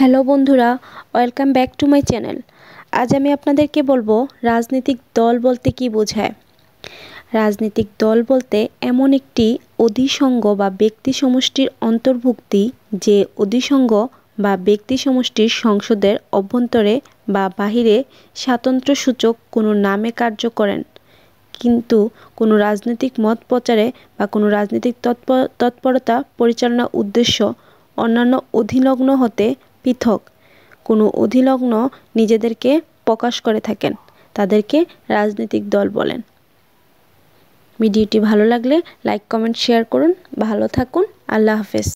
hello বন্ধুরা welcome back to my channel আজ আমি আপনাদেরকে বলবো রাজনৈতিক দল বলতে কি বোঝায় রাজনৈতিক দল বলতে এমন একটি অধিসঙ্গ বা ব্যক্তি সমষ্টির অন্তর্ভুক্তি যে অধিসঙ্গ বা ব্যক্তি সমষ্টির সংসদের অভ্যন্তরে বা বাহিরে স্বাতন্ত্র্য সূচক কোনো নামে কার্য করেন কিন্তু কোনো রাজনৈতিক মত প্রচারে বা কোনো রাজনৈতিক তৎপরতা পরিচালনার উদ্দেশ্য অন্যান্য অধীনগ্ন হতে পৃথক কোনো অধিলগ্ন নিজেদেরকে প্রকাশ করে থাকেন তাদেরকে রাজনৈতিক দল বলেন ভিডিওটি ভালো লাগলে লাইক কমেন্ট শেয়ার করুন ভালো থাকুন আল্লাহ হাফেজ